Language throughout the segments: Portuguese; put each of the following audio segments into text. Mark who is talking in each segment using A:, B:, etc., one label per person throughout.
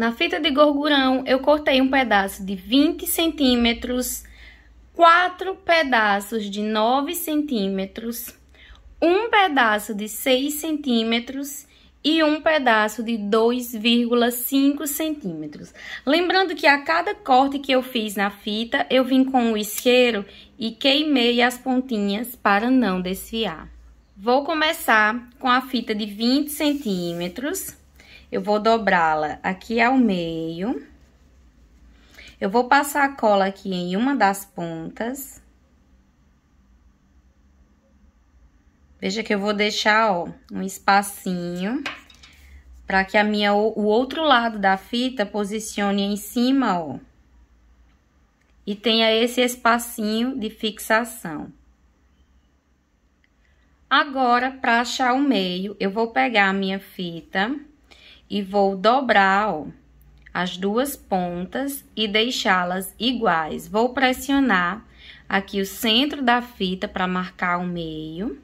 A: Na fita de gorgurão, eu cortei um pedaço de 20 centímetros, quatro pedaços de 9 centímetros, um pedaço de 6 centímetros e um pedaço de 2,5 centímetros. Lembrando que a cada corte que eu fiz na fita, eu vim com o isqueiro e queimei as pontinhas para não desfiar. Vou começar com a fita de 20 centímetros. Eu vou dobrá-la aqui ao meio. Eu vou passar a cola aqui em uma das pontas. Veja que eu vou deixar, ó, um espacinho para que a minha o outro lado da fita posicione em cima, ó. E tenha esse espacinho de fixação. Agora, para achar o meio, eu vou pegar a minha fita e vou dobrar ó, as duas pontas e deixá-las iguais. Vou pressionar aqui o centro da fita para marcar o meio.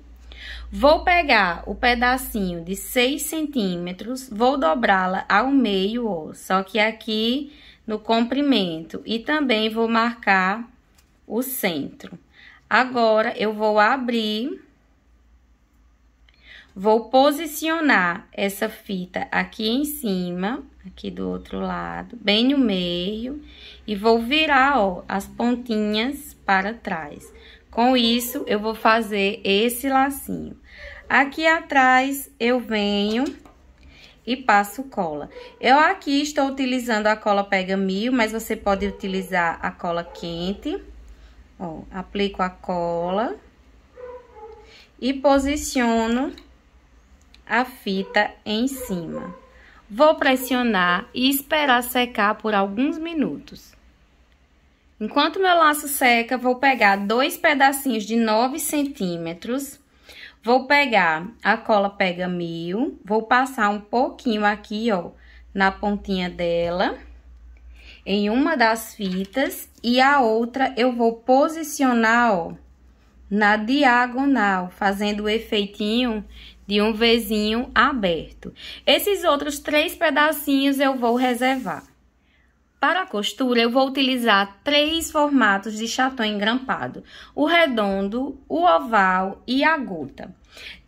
A: Vou pegar o pedacinho de 6 centímetros, vou dobrá-la ao meio, ó, só que aqui no comprimento. E também vou marcar o centro. Agora, eu vou abrir Vou posicionar essa fita aqui em cima, aqui do outro lado, bem no meio. E vou virar, ó, as pontinhas para trás. Com isso, eu vou fazer esse lacinho. Aqui atrás, eu venho e passo cola. Eu aqui estou utilizando a cola Pega Mil, mas você pode utilizar a cola quente. Ó, aplico a cola e posiciono a fita em cima. Vou pressionar e esperar secar por alguns minutos. Enquanto meu laço seca, vou pegar dois pedacinhos de 9 centímetros. Vou pegar a cola pega mil, vou passar um pouquinho aqui, ó, na pontinha dela, em uma das fitas, e a outra eu vou posicionar, ó, na diagonal, fazendo o efeitinho de um vizinho aberto. Esses outros três pedacinhos eu vou reservar. Para a costura, eu vou utilizar três formatos de chatão engrampado: o redondo, o oval e a gota.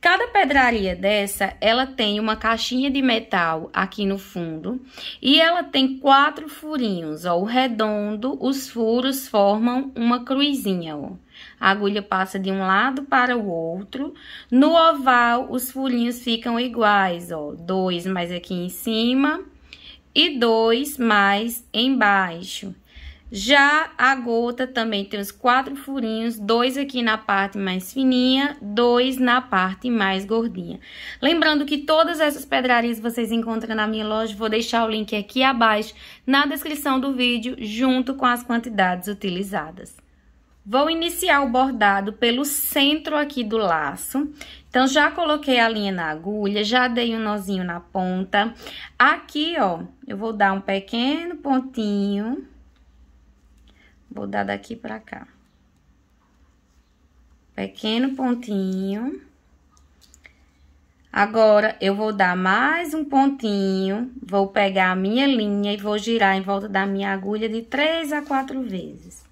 A: Cada pedraria dessa, ela tem uma caixinha de metal aqui no fundo e ela tem quatro furinhos, ó, o redondo, os furos formam uma cruzinha, ó. A agulha passa de um lado para o outro. No oval, os furinhos ficam iguais, ó. Dois mais aqui em cima e dois mais embaixo. Já a gota também tem os quatro furinhos, dois aqui na parte mais fininha, dois na parte mais gordinha. Lembrando que todas essas pedrarias vocês encontram na minha loja, vou deixar o link aqui abaixo na descrição do vídeo, junto com as quantidades utilizadas. Vou iniciar o bordado pelo centro aqui do laço. Então, já coloquei a linha na agulha, já dei um nozinho na ponta. Aqui, ó, eu vou dar um pequeno pontinho. Vou dar daqui pra cá. Pequeno pontinho. Agora, eu vou dar mais um pontinho, vou pegar a minha linha e vou girar em volta da minha agulha de três a quatro vezes.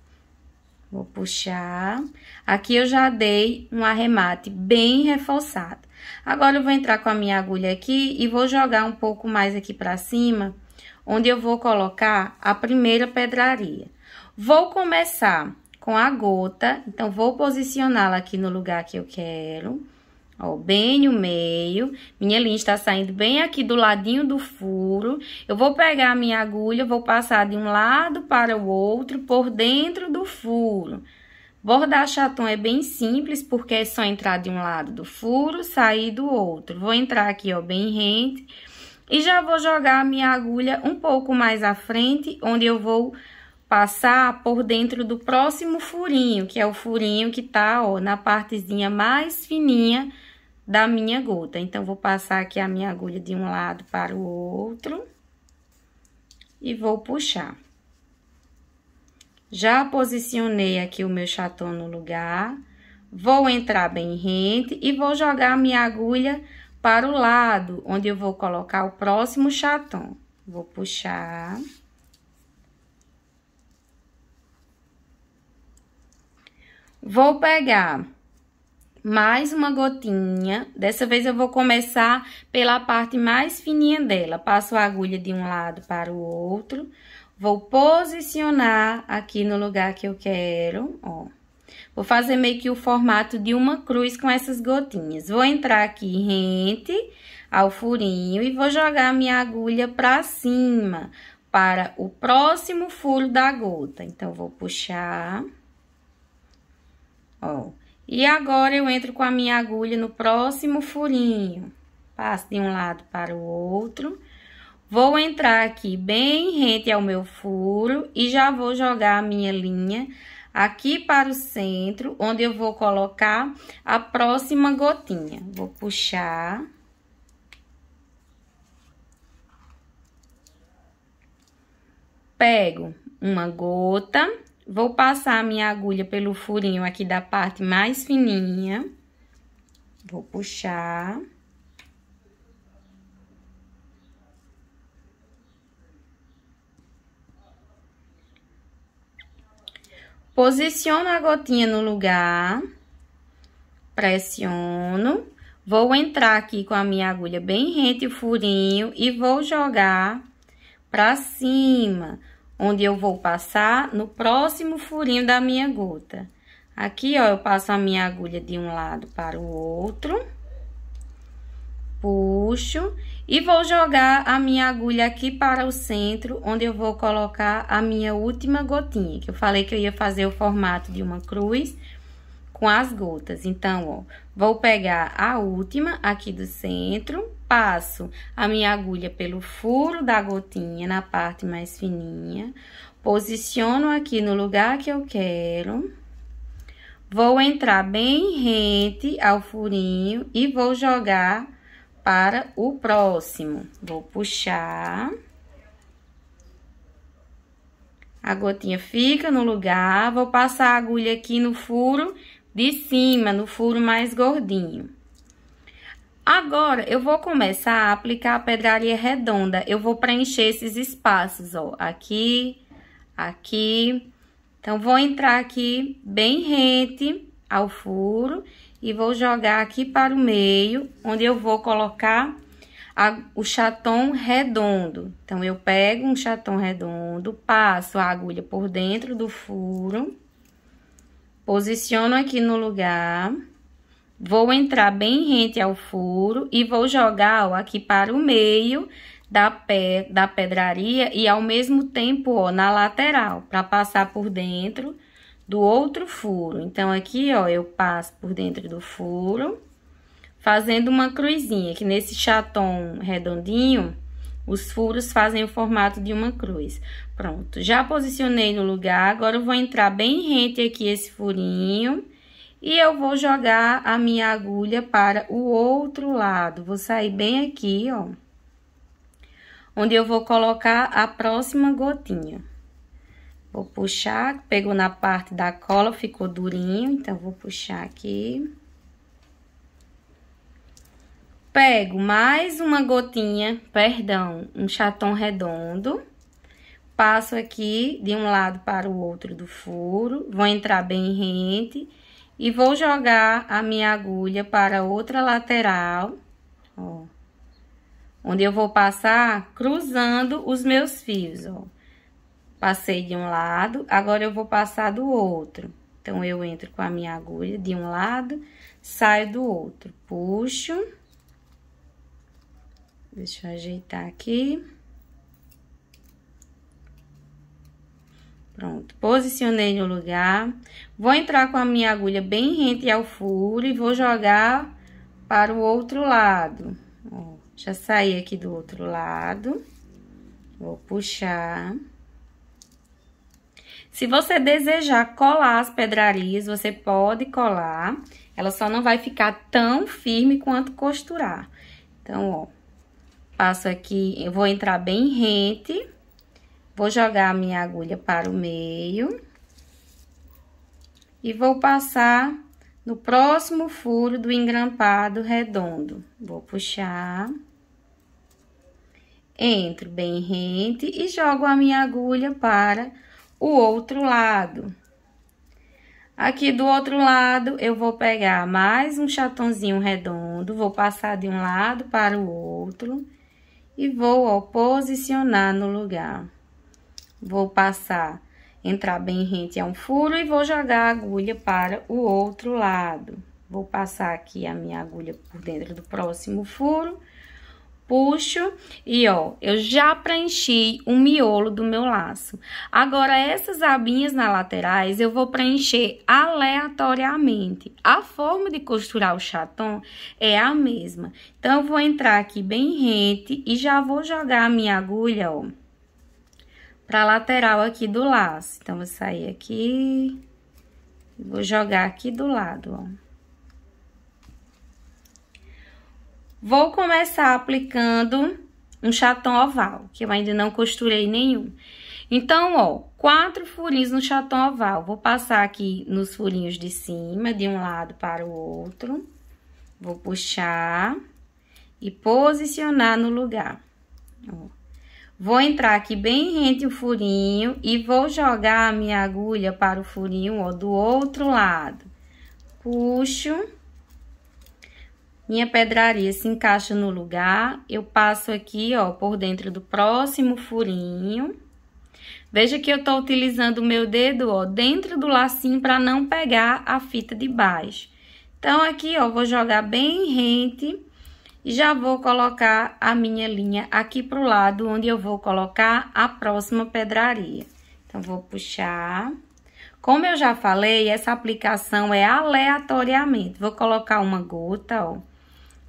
A: Vou puxar. Aqui eu já dei um arremate bem reforçado. Agora, eu vou entrar com a minha agulha aqui e vou jogar um pouco mais aqui pra cima, onde eu vou colocar a primeira pedraria. Vou começar com a gota, então, vou posicioná-la aqui no lugar que eu quero. Ó, bem no meio. Minha linha está saindo bem aqui do ladinho do furo. Eu vou pegar a minha agulha, vou passar de um lado para o outro por dentro do furo. Bordar chaton é bem simples, porque é só entrar de um lado do furo, sair do outro. Vou entrar aqui, ó, bem rente. E já vou jogar a minha agulha um pouco mais à frente, onde eu vou passar por dentro do próximo furinho, que é o furinho que tá, ó, na partezinha mais fininha da minha gota. Então, vou passar aqui a minha agulha de um lado para o outro e vou puxar. Já posicionei aqui o meu chatão no lugar, vou entrar bem rente e vou jogar a minha agulha para o lado, onde eu vou colocar o próximo chatão. Vou puxar... Vou pegar mais uma gotinha. Dessa vez eu vou começar pela parte mais fininha dela. Passo a agulha de um lado para o outro. Vou posicionar aqui no lugar que eu quero, ó. Vou fazer meio que o formato de uma cruz com essas gotinhas. Vou entrar aqui rente ao furinho e vou jogar minha agulha para cima para o próximo furo da gota. Então, vou puxar... Ó. E agora, eu entro com a minha agulha no próximo furinho. Passo de um lado para o outro. Vou entrar aqui bem rente ao meu furo e já vou jogar a minha linha aqui para o centro, onde eu vou colocar a próxima gotinha. Vou puxar. Pego uma gota Vou passar a minha agulha pelo furinho aqui da parte mais fininha. Vou puxar. Posiciono a gotinha no lugar. Pressiono. Vou entrar aqui com a minha agulha bem rente o furinho e vou jogar pra cima onde eu vou passar no próximo furinho da minha gota. Aqui, ó, eu passo a minha agulha de um lado para o outro. Puxo. E vou jogar a minha agulha aqui para o centro, onde eu vou colocar a minha última gotinha. Que eu falei que eu ia fazer o formato de uma cruz com as gotas. Então, ó, vou pegar a última aqui do centro Passo a minha agulha pelo furo da gotinha na parte mais fininha, posiciono aqui no lugar que eu quero. Vou entrar bem rente ao furinho e vou jogar para o próximo. Vou puxar. A gotinha fica no lugar, vou passar a agulha aqui no furo de cima, no furo mais gordinho. Agora, eu vou começar a aplicar a pedraria redonda. Eu vou preencher esses espaços, ó. Aqui, aqui. Então, vou entrar aqui bem rente ao furo e vou jogar aqui para o meio, onde eu vou colocar a, o chatom redondo. Então, eu pego um chatom redondo, passo a agulha por dentro do furo, posiciono aqui no lugar... Vou entrar bem rente ao furo e vou jogar, ó, aqui para o meio da, pe da pedraria e ao mesmo tempo, ó, na lateral, para passar por dentro do outro furo. Então, aqui, ó, eu passo por dentro do furo, fazendo uma cruzinha, que nesse chatom redondinho, os furos fazem o formato de uma cruz. Pronto, já posicionei no lugar, agora eu vou entrar bem rente aqui esse furinho e eu vou jogar a minha agulha para o outro lado. Vou sair bem aqui, ó, onde eu vou colocar a próxima gotinha. Vou puxar, pegou na parte da cola, ficou durinho, então vou puxar aqui. Pego mais uma gotinha, perdão, um chatom redondo. Passo aqui de um lado para o outro do furo, vou entrar bem rente e vou jogar a minha agulha para outra lateral, ó. Onde eu vou passar cruzando os meus fios, ó. Passei de um lado, agora eu vou passar do outro. Então, eu entro com a minha agulha de um lado, saio do outro. Puxo. Deixa eu ajeitar aqui. Pronto, posicionei no lugar. Vou entrar com a minha agulha bem rente ao furo e vou jogar para o outro lado. Ó, já saí aqui do outro lado. Vou puxar. Se você desejar colar as pedrarias, você pode colar. Ela só não vai ficar tão firme quanto costurar. Então, ó, passo aqui, eu vou entrar bem rente Vou jogar a minha agulha para o meio. E vou passar no próximo furo do engrampado redondo. Vou puxar. Entro bem rente e jogo a minha agulha para o outro lado. Aqui do outro lado, eu vou pegar mais um chatonzinho redondo, vou passar de um lado para o outro e vou ó, posicionar no lugar. Vou passar, entrar bem rente a um furo e vou jogar a agulha para o outro lado. Vou passar aqui a minha agulha por dentro do próximo furo, puxo e ó, eu já preenchi o miolo do meu laço. Agora, essas abinhas na laterais eu vou preencher aleatoriamente. A forma de costurar o chatão é a mesma. Então, eu vou entrar aqui bem rente e já vou jogar a minha agulha, ó para lateral aqui do laço. Então, vou sair aqui e vou jogar aqui do lado, ó. Vou começar aplicando um chatão oval, que eu ainda não costurei nenhum. Então, ó, quatro furinhos no chatão oval. Vou passar aqui nos furinhos de cima, de um lado para o outro. Vou puxar e posicionar no lugar. Ó. Vou entrar aqui bem rente o furinho e vou jogar a minha agulha para o furinho, ó, do outro lado. Puxo. Minha pedraria se encaixa no lugar. Eu passo aqui, ó, por dentro do próximo furinho. Veja que eu tô utilizando o meu dedo, ó, dentro do lacinho para não pegar a fita de baixo. Então, aqui, ó, vou jogar bem rente já vou colocar a minha linha aqui pro lado, onde eu vou colocar a próxima pedraria. Então, vou puxar. Como eu já falei, essa aplicação é aleatoriamente. Vou colocar uma gota, ó.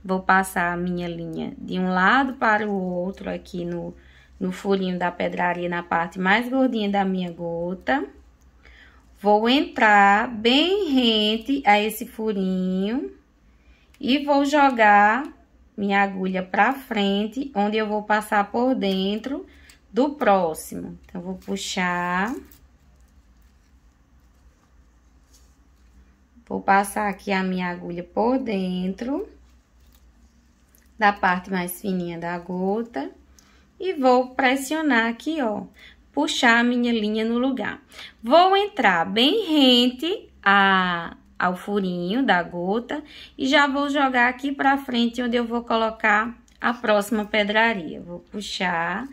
A: Vou passar a minha linha de um lado para o outro aqui no, no furinho da pedraria, na parte mais gordinha da minha gota. Vou entrar bem rente a esse furinho e vou jogar minha agulha pra frente, onde eu vou passar por dentro do próximo. Então, vou puxar. Vou passar aqui a minha agulha por dentro da parte mais fininha da gota. E vou pressionar aqui, ó, puxar a minha linha no lugar. Vou entrar bem rente a ao furinho da gota e já vou jogar aqui para frente onde eu vou colocar a próxima pedraria. Vou puxar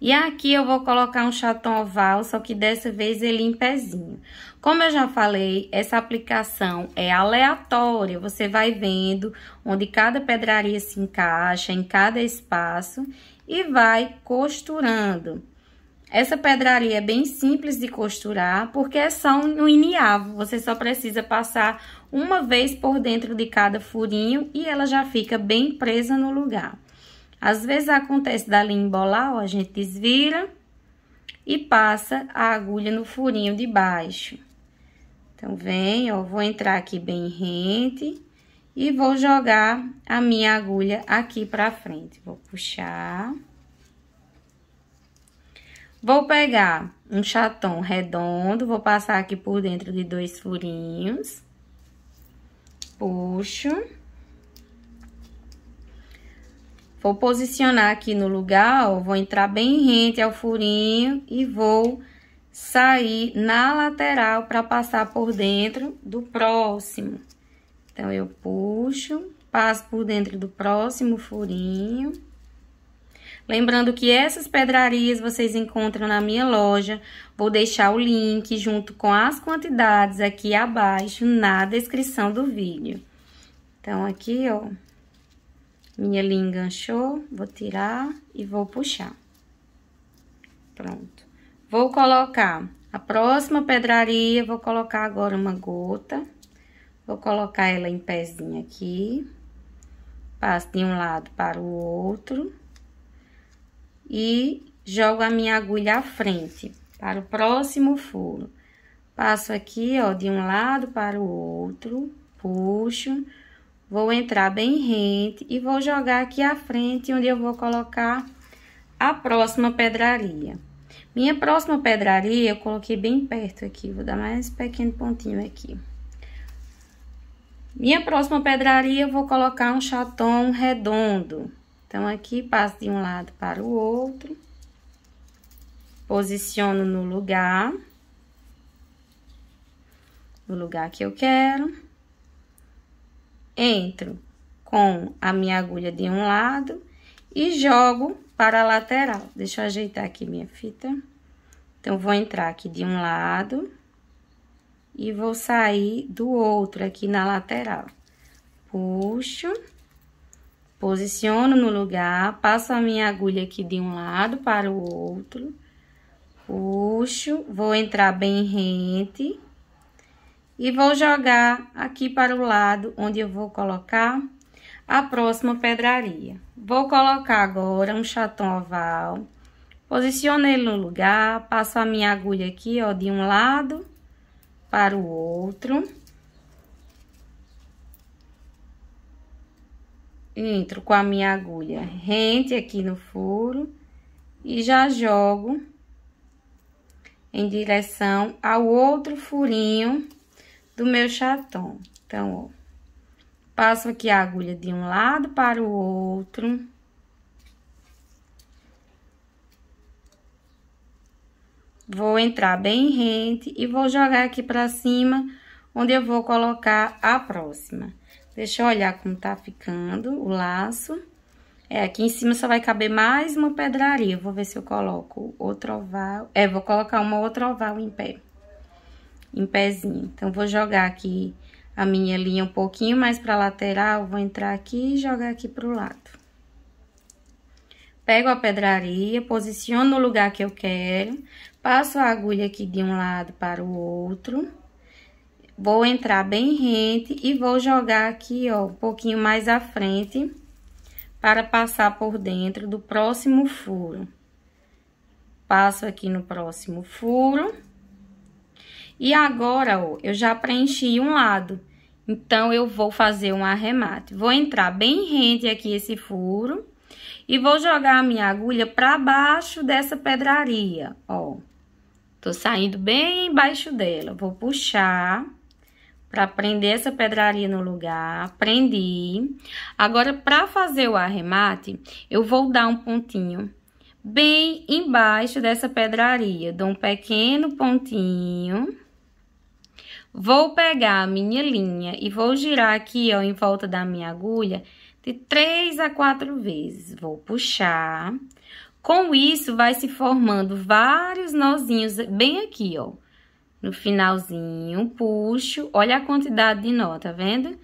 A: e aqui eu vou colocar um chatão oval, só que dessa vez ele em pezinho. Como eu já falei, essa aplicação é aleatória, você vai vendo onde cada pedraria se encaixa, em cada espaço e vai costurando. Essa pedraria é bem simples de costurar, porque é só um iniavo. Você só precisa passar uma vez por dentro de cada furinho e ela já fica bem presa no lugar. Às vezes acontece da linha embolar, ó, a gente desvira e passa a agulha no furinho de baixo. Então, vem, ó, vou entrar aqui bem rente e vou jogar a minha agulha aqui pra frente. Vou puxar... Vou pegar um chatão redondo, vou passar aqui por dentro de dois furinhos. Puxo. Vou posicionar aqui no lugar, ó, vou entrar bem rente ao furinho e vou sair na lateral para passar por dentro do próximo. Então, eu puxo, passo por dentro do próximo furinho. Lembrando que essas pedrarias vocês encontram na minha loja. Vou deixar o link junto com as quantidades aqui abaixo na descrição do vídeo. Então, aqui, ó, minha linha enganchou, vou tirar e vou puxar. Pronto. Vou colocar a próxima pedraria, vou colocar agora uma gota. Vou colocar ela em pezinho aqui. Passo de um lado para o outro e jogo a minha agulha à frente para o próximo furo. Passo aqui, ó, de um lado para o outro, puxo, vou entrar bem rente e vou jogar aqui à frente, onde eu vou colocar a próxima pedraria. Minha próxima pedraria, eu coloquei bem perto aqui, vou dar mais pequeno pontinho aqui. Minha próxima pedraria, eu vou colocar um chatom redondo. Então, aqui, passo de um lado para o outro. Posiciono no lugar. No lugar que eu quero. Entro com a minha agulha de um lado e jogo para a lateral. Deixa eu ajeitar aqui minha fita. Então, vou entrar aqui de um lado e vou sair do outro aqui na lateral. Puxo Posiciono no lugar, passo a minha agulha aqui de um lado para o outro. Puxo, vou entrar bem rente. E vou jogar aqui para o lado, onde eu vou colocar a próxima pedraria. Vou colocar agora um chatão oval. Posiciono ele no lugar, passo a minha agulha aqui, ó, de um lado para o outro. entro com a minha agulha rente aqui no furo e já jogo em direção ao outro furinho do meu chaton. Então, ó, passo aqui a agulha de um lado para o outro. Vou entrar bem rente e vou jogar aqui para cima, onde eu vou colocar a próxima. Deixa eu olhar como tá ficando o laço. É, aqui em cima só vai caber mais uma pedraria. Vou ver se eu coloco outro oval. É, vou colocar uma outra oval em pé. Em pezinho. Então, vou jogar aqui a minha linha um pouquinho mais pra lateral. Vou entrar aqui e jogar aqui pro lado. Pego a pedraria, posiciono no lugar que eu quero. Passo a agulha aqui de um lado para o outro. Vou entrar bem rente e vou jogar aqui, ó, um pouquinho mais à frente para passar por dentro do próximo furo. Passo aqui no próximo furo. E agora, ó, eu já preenchi um lado. Então, eu vou fazer um arremate. Vou entrar bem rente aqui esse furo. E vou jogar a minha agulha para baixo dessa pedraria, ó. Tô saindo bem embaixo dela. Vou puxar para prender essa pedraria no lugar, prendi. Agora, para fazer o arremate, eu vou dar um pontinho bem embaixo dessa pedraria. Dou um pequeno pontinho. Vou pegar a minha linha e vou girar aqui, ó, em volta da minha agulha, de três a quatro vezes. Vou puxar. Com isso, vai se formando vários nozinhos bem aqui, ó. No finalzinho, puxo. Olha a quantidade de nó, tá vendo?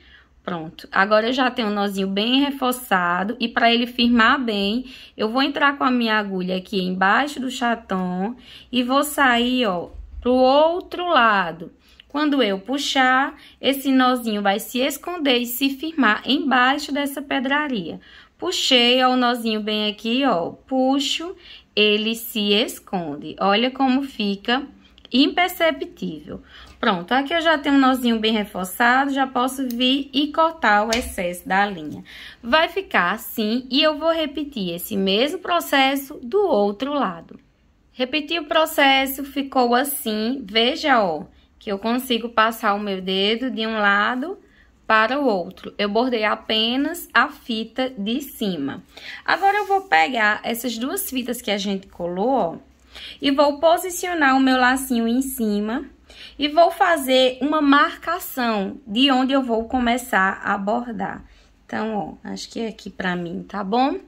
A: Pronto. Agora, eu já tenho o um nozinho bem reforçado. E para ele firmar bem, eu vou entrar com a minha agulha aqui embaixo do chatão E vou sair, ó, pro outro lado. Quando eu puxar, esse nozinho vai se esconder e se firmar embaixo dessa pedraria. Puxei, ó, o nozinho bem aqui, ó, puxo, ele se esconde. Olha como fica imperceptível. Pronto, aqui eu já tenho um nozinho bem reforçado, já posso vir e cortar o excesso da linha. Vai ficar assim e eu vou repetir esse mesmo processo do outro lado. Repeti o processo, ficou assim, veja, ó, que eu consigo passar o meu dedo de um lado para o outro. Eu bordei apenas a fita de cima. Agora, eu vou pegar essas duas fitas que a gente colou, ó, e vou posicionar o meu lacinho em cima e vou fazer uma marcação de onde eu vou começar a bordar. Então, ó, acho que é aqui pra mim, tá bom?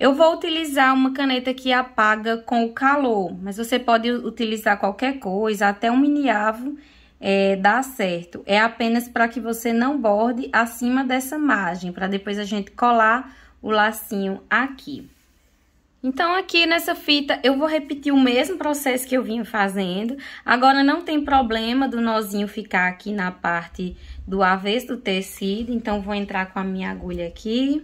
A: Eu vou utilizar uma caneta que apaga com o calor, mas você pode utilizar qualquer coisa, até um miniavo é, dá certo. É apenas para que você não borde acima dessa margem, para depois a gente colar o lacinho aqui. Então, aqui nessa fita, eu vou repetir o mesmo processo que eu vim fazendo. Agora, não tem problema do nozinho ficar aqui na parte do avesso do tecido. Então, vou entrar com a minha agulha aqui.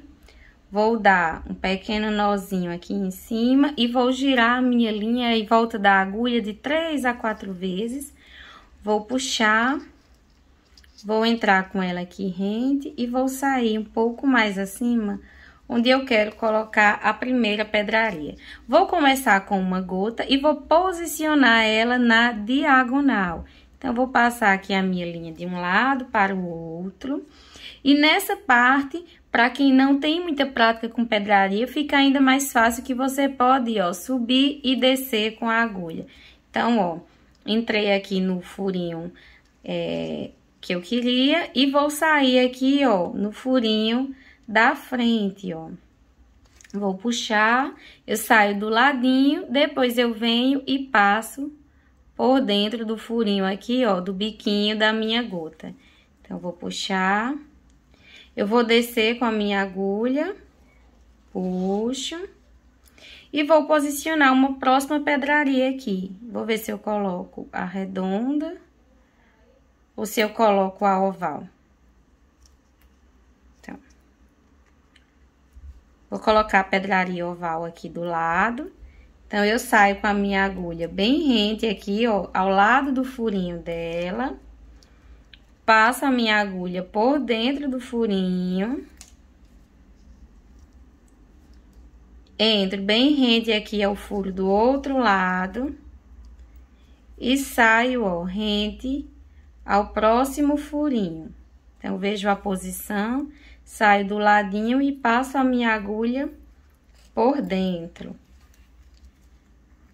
A: Vou dar um pequeno nozinho aqui em cima e vou girar a minha linha em volta da agulha de três a quatro vezes. Vou puxar, vou entrar com ela aqui rente e vou sair um pouco mais acima onde eu quero colocar a primeira pedraria. Vou começar com uma gota e vou posicionar ela na diagonal. Então, vou passar aqui a minha linha de um lado para o outro. E nessa parte, para quem não tem muita prática com pedraria, fica ainda mais fácil que você pode, ó, subir e descer com a agulha. Então, ó, entrei aqui no furinho é, que eu queria e vou sair aqui, ó, no furinho da frente, ó. Vou puxar, eu saio do ladinho, depois eu venho e passo por dentro do furinho aqui, ó, do biquinho da minha gota. Então, vou puxar, eu vou descer com a minha agulha, puxo, e vou posicionar uma próxima pedraria aqui. Vou ver se eu coloco a redonda ou se eu coloco a oval. Vou colocar a pedraria oval aqui do lado. Então, eu saio com a minha agulha bem rente aqui, ó, ao lado do furinho dela. Passo a minha agulha por dentro do furinho. Entro bem rente aqui ao furo do outro lado. E saio, ó, rente ao próximo furinho. Então, vejo a posição Saio do ladinho e passo a minha agulha por dentro.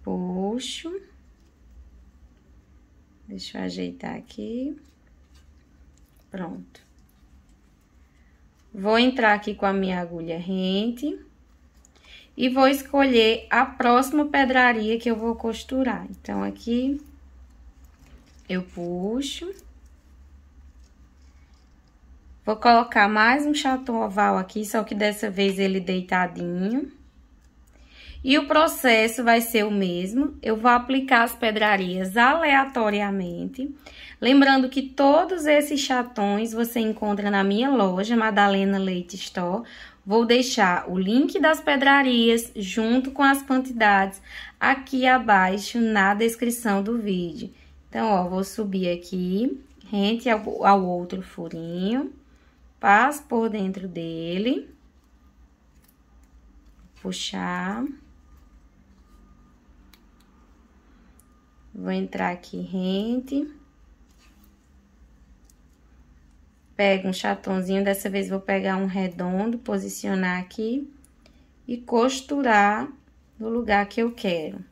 A: Puxo. Deixa eu ajeitar aqui. Pronto. Vou entrar aqui com a minha agulha rente. E vou escolher a próxima pedraria que eu vou costurar. Então, aqui eu puxo. Vou colocar mais um chatão oval aqui, só que dessa vez ele deitadinho. E o processo vai ser o mesmo. Eu vou aplicar as pedrarias aleatoriamente. Lembrando que todos esses chatões você encontra na minha loja, Madalena Leite Store. Vou deixar o link das pedrarias junto com as quantidades aqui abaixo na descrição do vídeo. Então, ó, vou subir aqui, rente ao, ao outro furinho passo por dentro dele, puxar. Vou entrar aqui rente. Pego um chatonzinho dessa vez vou pegar um redondo, posicionar aqui e costurar no lugar que eu quero.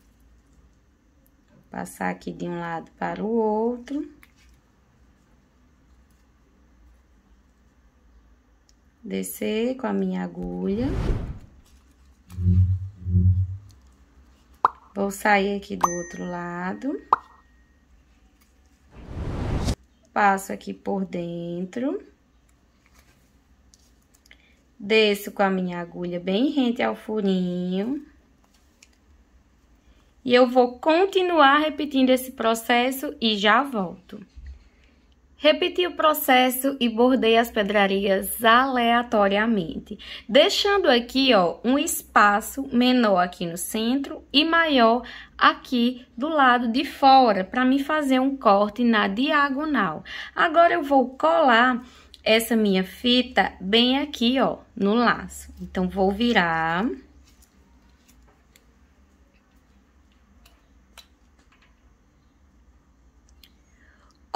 A: Passar aqui de um lado para o outro. descer com a minha agulha. Vou sair aqui do outro lado. Passo aqui por dentro. Desço com a minha agulha bem rente ao furinho. E eu vou continuar repetindo esse processo e já volto. Repeti o processo e bordei as pedrarias aleatoriamente, deixando aqui ó, um espaço menor aqui no centro e maior aqui do lado de fora, para me fazer um corte na diagonal. Agora, eu vou colar essa minha fita bem aqui ó, no laço. Então, vou virar...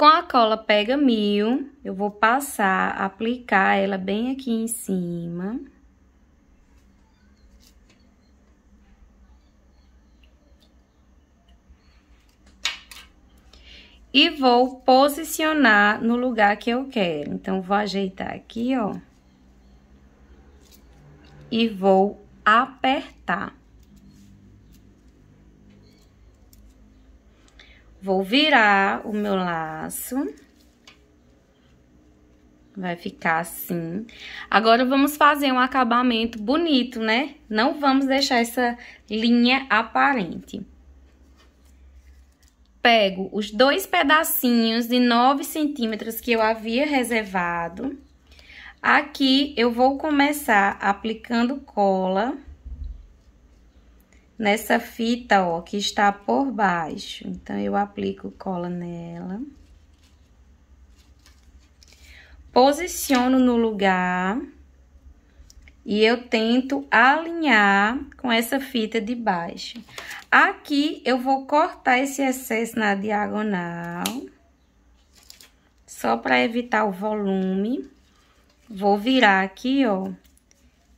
A: Com a cola Pega Mil, eu vou passar, aplicar ela bem aqui em cima. E vou posicionar no lugar que eu quero. Então, vou ajeitar aqui, ó. E vou apertar. Vou virar o meu laço. Vai ficar assim. Agora, vamos fazer um acabamento bonito, né? Não vamos deixar essa linha aparente. Pego os dois pedacinhos de 9 centímetros que eu havia reservado. Aqui, eu vou começar aplicando cola. Cola nessa fita, ó, que está por baixo. Então, eu aplico cola nela. Posiciono no lugar. E eu tento alinhar com essa fita de baixo. Aqui, eu vou cortar esse excesso na diagonal. Só para evitar o volume. Vou virar aqui, ó.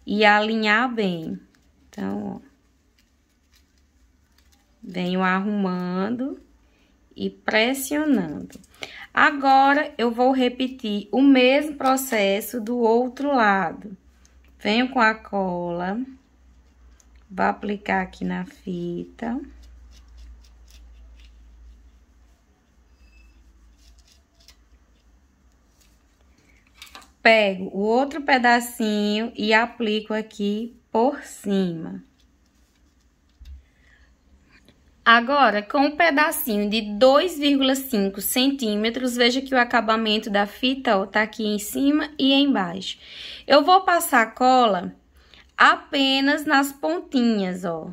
A: E alinhar bem. Então, ó. Venho arrumando e pressionando. Agora, eu vou repetir o mesmo processo do outro lado. Venho com a cola, vou aplicar aqui na fita. Pego o outro pedacinho e aplico aqui por cima. Agora, com um pedacinho de 2,5 centímetros, veja que o acabamento da fita ó, tá aqui em cima e embaixo. Eu vou passar cola apenas nas pontinhas, ó,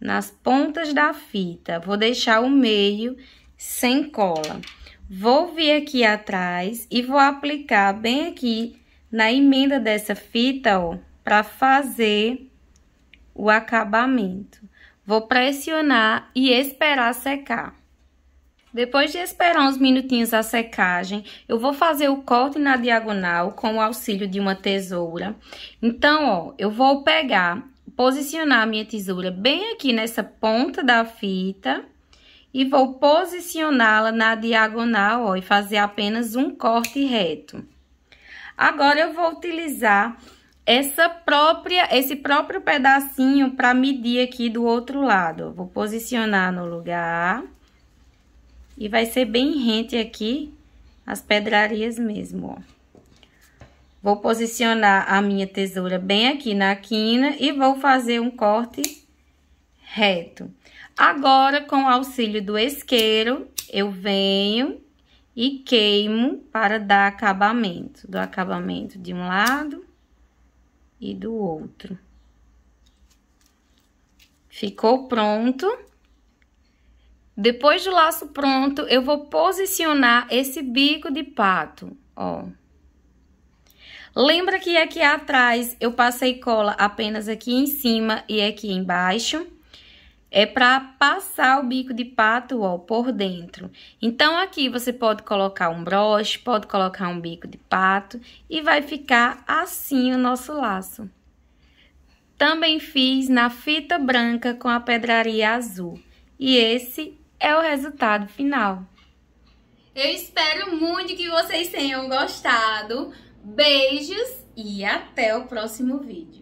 A: nas pontas da fita. Vou deixar o meio sem cola. Vou vir aqui atrás e vou aplicar bem aqui na emenda dessa fita, ó, para fazer o acabamento. Vou pressionar e esperar secar. Depois de esperar uns minutinhos a secagem, eu vou fazer o corte na diagonal com o auxílio de uma tesoura. Então, ó, eu vou pegar, posicionar a minha tesoura bem aqui nessa ponta da fita e vou posicioná-la na diagonal, ó, e fazer apenas um corte reto. Agora, eu vou utilizar essa própria, esse próprio pedacinho para medir aqui do outro lado. Vou posicionar no lugar e vai ser bem rente aqui as pedrarias mesmo, ó. Vou posicionar a minha tesoura bem aqui na quina e vou fazer um corte reto. Agora, com o auxílio do isqueiro, eu venho e queimo para dar acabamento. Do acabamento de um lado e do outro. Ficou pronto. Depois do laço pronto, eu vou posicionar esse bico de pato, ó. Lembra que aqui atrás eu passei cola apenas aqui em cima e aqui embaixo é para passar o bico de pato ó, por dentro. Então, aqui você pode colocar um broche, pode colocar um bico de pato e vai ficar assim o nosso laço. Também fiz na fita branca com a pedraria azul. E esse é o resultado final. Eu espero muito que vocês tenham gostado. Beijos e até o próximo vídeo.